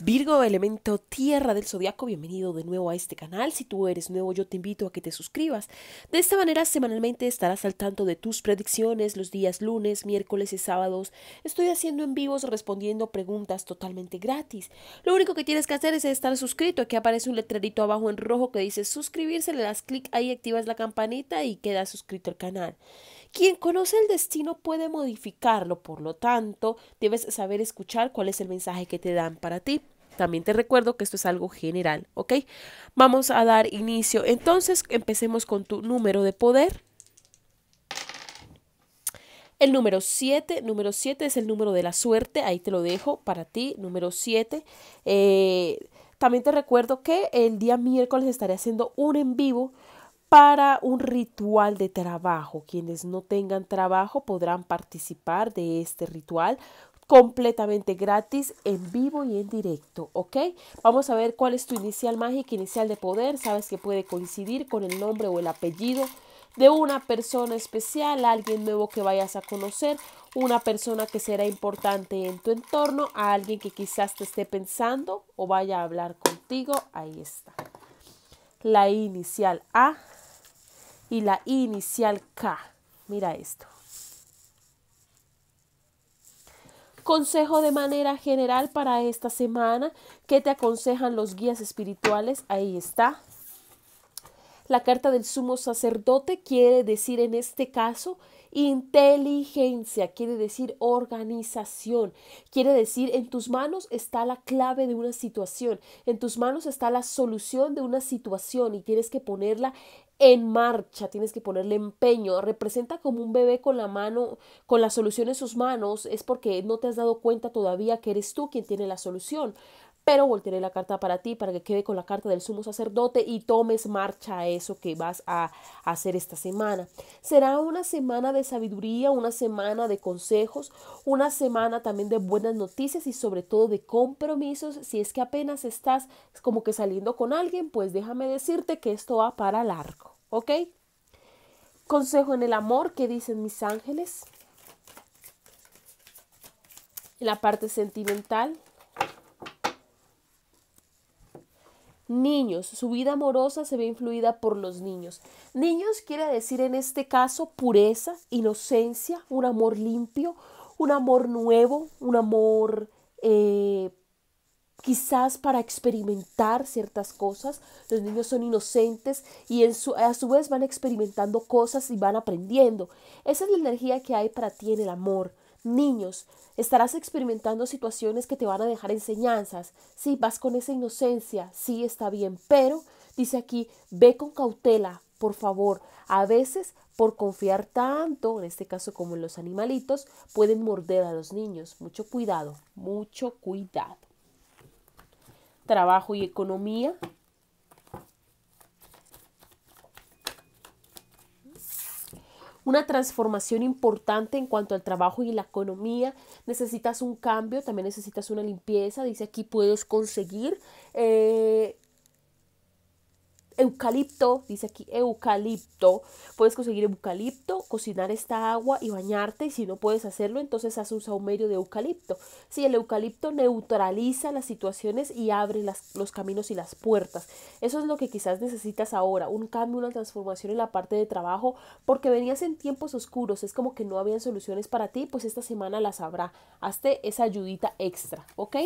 Virgo, elemento tierra del zodiaco, bienvenido de nuevo a este canal. Si tú eres nuevo, yo te invito a que te suscribas. De esta manera, semanalmente estarás al tanto de tus predicciones los días lunes, miércoles y sábados. Estoy haciendo en vivos respondiendo preguntas totalmente gratis. Lo único que tienes que hacer es estar suscrito. Aquí aparece un letrerito abajo en rojo que dice suscribirse, le das clic ahí, activas la campanita y quedas suscrito al canal. Quien conoce el destino puede modificarlo, por lo tanto, debes saber escuchar cuál es el mensaje que te dan para ti. También te recuerdo que esto es algo general, ¿ok? Vamos a dar inicio. Entonces, empecemos con tu número de poder. El número 7, número 7 es el número de la suerte, ahí te lo dejo para ti, número 7. Eh, también te recuerdo que el día miércoles estaré haciendo un en vivo para un ritual de trabajo. Quienes no tengan trabajo podrán participar de este ritual completamente gratis en vivo y en directo, ¿ok? Vamos a ver cuál es tu inicial mágica, inicial de poder. Sabes que puede coincidir con el nombre o el apellido de una persona especial, alguien nuevo que vayas a conocer, una persona que será importante en tu entorno, a alguien que quizás te esté pensando o vaya a hablar contigo. Ahí está. La inicial A y la inicial K. Mira esto. Consejo de manera general para esta semana, ¿qué te aconsejan los guías espirituales? Ahí está. La carta del sumo sacerdote quiere decir en este caso Inteligencia quiere decir organización, quiere decir en tus manos está la clave de una situación, en tus manos está la solución de una situación y tienes que ponerla en marcha, tienes que ponerle empeño. Representa como un bebé con la mano, con la solución en sus manos, es porque no te has dado cuenta todavía que eres tú quien tiene la solución pero voltearé la carta para ti para que quede con la carta del sumo sacerdote y tomes marcha a eso que vas a hacer esta semana. Será una semana de sabiduría, una semana de consejos, una semana también de buenas noticias y sobre todo de compromisos. Si es que apenas estás como que saliendo con alguien, pues déjame decirte que esto va para largo, ¿ok? Consejo en el amor, ¿qué dicen mis ángeles? la parte sentimental, niños, su vida amorosa se ve influida por los niños. Niños quiere decir en este caso pureza, inocencia, un amor limpio, un amor nuevo, un amor eh, quizás para experimentar ciertas cosas. Los niños son inocentes y a su vez van experimentando cosas y van aprendiendo. Esa es la energía que hay para ti en el amor. Niños, estarás experimentando situaciones que te van a dejar enseñanzas. Sí, vas con esa inocencia, sí, está bien, pero dice aquí, ve con cautela, por favor. A veces, por confiar tanto, en este caso como en los animalitos, pueden morder a los niños. Mucho cuidado, mucho cuidado. Trabajo y economía, una transformación importante en cuanto al trabajo y la economía, necesitas un cambio, también necesitas una limpieza, dice aquí puedes conseguir eh, eucalipto, dice aquí eucalipto. Puedes conseguir eucalipto, cocinar esta agua y bañarte. Y si no puedes hacerlo, entonces haz un saumerio de eucalipto. Sí, el eucalipto neutraliza las situaciones y abre las, los caminos y las puertas. Eso es lo que quizás necesitas ahora, un cambio, una transformación en la parte de trabajo, porque venías en tiempos oscuros, es como que no habían soluciones para ti, pues esta semana las habrá. Hazte esa ayudita extra, ¿ok?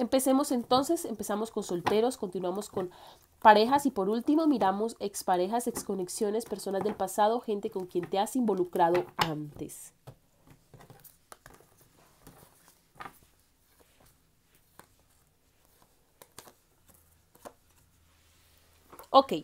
Empecemos entonces, empezamos con solteros, continuamos con parejas y por último miramos exparejas, exconexiones, personas del pasado, gente con quien te has involucrado antes. Ok,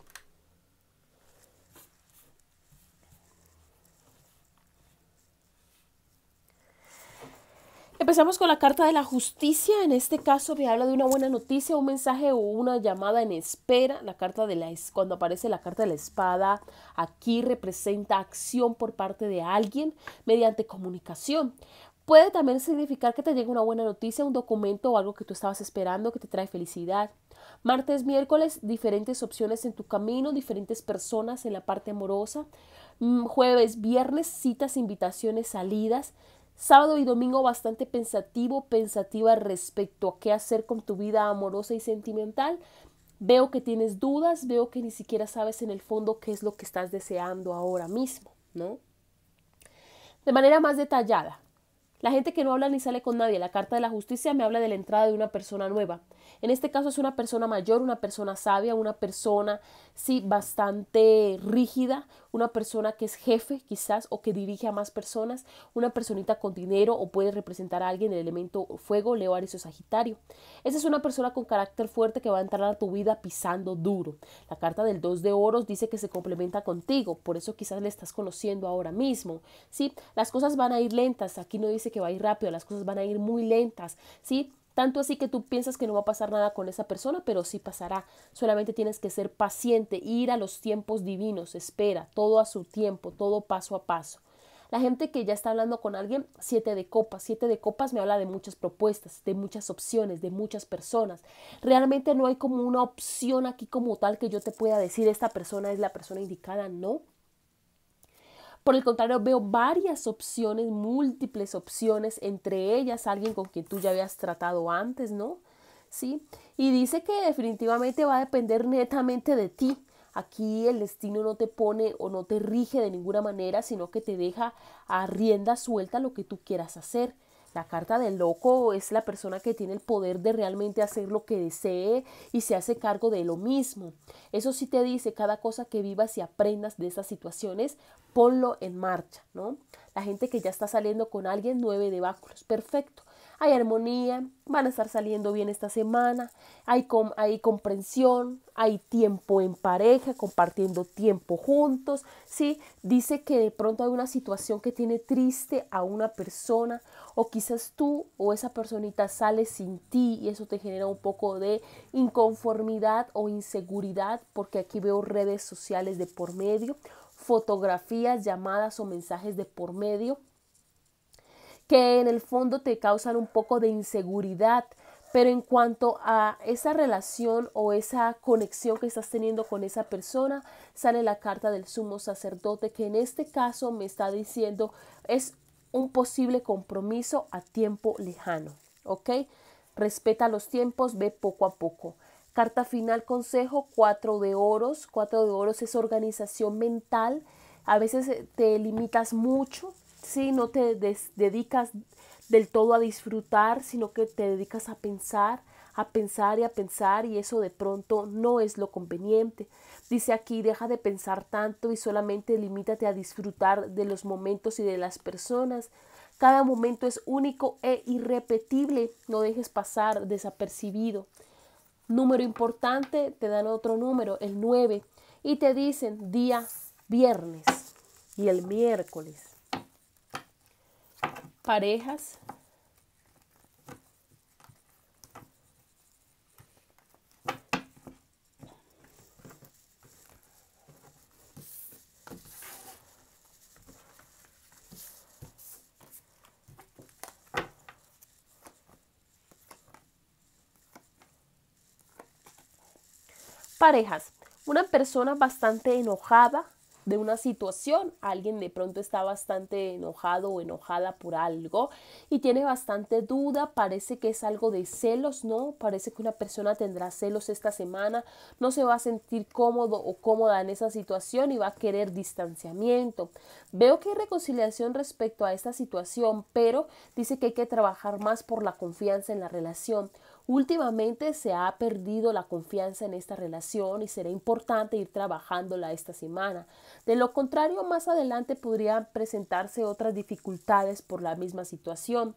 Empezamos con la carta de la justicia. En este caso me habla de una buena noticia, un mensaje o una llamada en espera. La carta de la cuando aparece la carta de la espada, aquí representa acción por parte de alguien mediante comunicación. Puede también significar que te llega una buena noticia, un documento o algo que tú estabas esperando que te trae felicidad. Martes, miércoles, diferentes opciones en tu camino, diferentes personas en la parte amorosa. Mm, jueves, viernes, citas, invitaciones, salidas. Sábado y domingo bastante pensativo, pensativa respecto a qué hacer con tu vida amorosa y sentimental. Veo que tienes dudas, veo que ni siquiera sabes en el fondo qué es lo que estás deseando ahora mismo, ¿no? De manera más detallada. La gente que no habla ni sale con nadie, la carta de la justicia me habla de la entrada de una persona nueva. En este caso es una persona mayor, una persona sabia, una persona, sí, bastante rígida, una persona que es jefe quizás o que dirige a más personas, una personita con dinero o puede representar a alguien el elemento fuego, Leo, Aries o Sagitario. Esa es una persona con carácter fuerte que va a entrar a tu vida pisando duro. La carta del 2 de oros dice que se complementa contigo, por eso quizás le estás conociendo ahora mismo, ¿sí? Las cosas van a ir lentas, aquí no dice que va a ir rápido, las cosas van a ir muy lentas, ¿sí? Tanto así que tú piensas que no va a pasar nada con esa persona, pero sí pasará. Solamente tienes que ser paciente, ir a los tiempos divinos, espera, todo a su tiempo, todo paso a paso. La gente que ya está hablando con alguien, siete de copas, siete de copas me habla de muchas propuestas, de muchas opciones, de muchas personas. Realmente no hay como una opción aquí como tal que yo te pueda decir esta persona es la persona indicada, no. Por el contrario, veo varias opciones, múltiples opciones, entre ellas alguien con quien tú ya habías tratado antes, ¿no? ¿Sí? Y dice que definitivamente va a depender netamente de ti. Aquí el destino no te pone o no te rige de ninguna manera, sino que te deja a rienda suelta lo que tú quieras hacer. La carta del loco es la persona que tiene el poder de realmente hacer lo que desee y se hace cargo de lo mismo. Eso sí te dice cada cosa que vivas y aprendas de esas situaciones, ponlo en marcha, ¿no? La gente que ya está saliendo con alguien, nueve de báculos, perfecto hay armonía, van a estar saliendo bien esta semana, hay, hay comprensión, hay tiempo en pareja, compartiendo tiempo juntos, ¿sí? Dice que de pronto hay una situación que tiene triste a una persona o quizás tú o esa personita sale sin ti y eso te genera un poco de inconformidad o inseguridad porque aquí veo redes sociales de por medio, fotografías, llamadas o mensajes de por medio que en el fondo te causan un poco de inseguridad, pero en cuanto a esa relación o esa conexión que estás teniendo con esa persona, sale la carta del sumo sacerdote que en este caso me está diciendo es un posible compromiso a tiempo lejano, ¿ok? Respeta los tiempos, ve poco a poco. Carta final, consejo, cuatro de oros. Cuatro de oros es organización mental. A veces te limitas mucho, ¿sí? No te dedicas del todo a disfrutar, sino que te dedicas a pensar, a pensar y a pensar y eso de pronto no es lo conveniente. Dice aquí, deja de pensar tanto y solamente limítate a disfrutar de los momentos y de las personas. Cada momento es único e irrepetible, no dejes pasar desapercibido. Número importante, te dan otro número, el 9, y te dicen día viernes y el miércoles parejas parejas. Una persona bastante enojada, de una situación. Alguien de pronto está bastante enojado o enojada por algo y tiene bastante duda, parece que es algo de celos, ¿no? Parece que una persona tendrá celos esta semana, no se va a sentir cómodo o cómoda en esa situación y va a querer distanciamiento. Veo que hay reconciliación respecto a esta situación, pero dice que hay que trabajar más por la confianza en la relación. Últimamente se ha perdido la confianza en esta relación y será importante ir trabajándola esta semana. De lo contrario, más adelante podrían presentarse otras dificultades por la misma situación.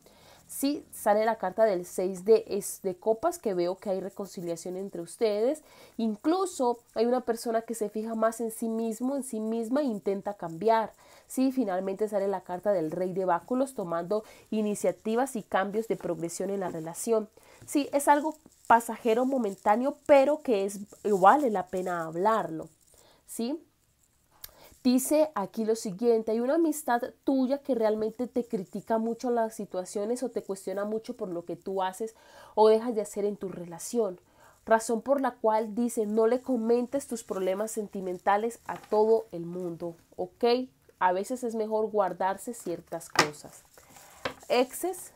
Sí, sale la carta del 6 de, de copas, que veo que hay reconciliación entre ustedes. Incluso hay una persona que se fija más en sí mismo, en sí misma e intenta cambiar. Sí, finalmente sale la carta del rey de báculos tomando iniciativas y cambios de progresión en la relación. Sí, es algo pasajero, momentáneo, pero que es vale la pena hablarlo. ¿Sí? Dice aquí lo siguiente, hay una amistad tuya que realmente te critica mucho las situaciones o te cuestiona mucho por lo que tú haces o dejas de hacer en tu relación, razón por la cual dice no le comentes tus problemas sentimentales a todo el mundo, ¿ok? A veces es mejor guardarse ciertas cosas. Exes,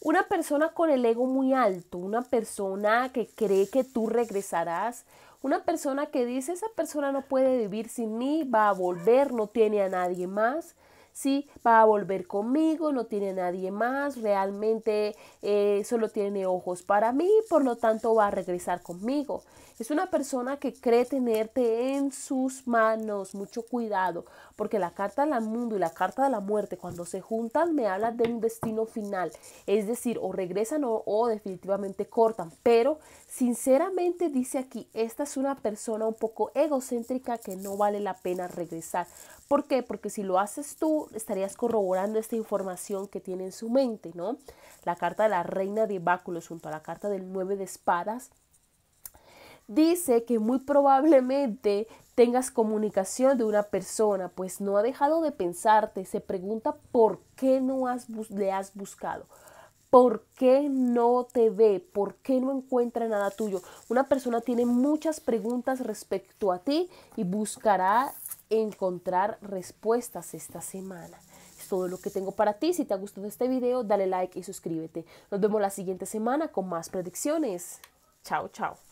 Una persona con el ego muy alto, una persona que cree que tú regresarás, una persona que dice, esa persona no puede vivir sin mí, va a volver, no tiene a nadie más. ¿sí? Va a volver conmigo, no tiene nadie más, realmente eh, solo tiene ojos para mí, por lo tanto va a regresar conmigo. Es una persona que cree tenerte en sus manos, mucho cuidado, porque la carta del mundo y la carta de la muerte cuando se juntan me hablan de un destino final, es decir, o regresan o definitivamente cortan, pero sinceramente dice aquí, esta es una persona un poco egocéntrica que no vale la pena regresar. ¿Por qué? Porque si lo haces tú, estarías corroborando esta información que tiene en su mente, ¿no? La carta de la reina de báculos junto a la carta del nueve de espadas dice que muy probablemente tengas comunicación de una persona, pues no ha dejado de pensarte, se pregunta por qué no has, le has buscado. ¿Por qué no te ve? ¿Por qué no encuentra nada tuyo? Una persona tiene muchas preguntas respecto a ti y buscará encontrar respuestas esta semana. Es todo lo que tengo para ti. Si te ha gustado este video, dale like y suscríbete. Nos vemos la siguiente semana con más predicciones. Chao, chao.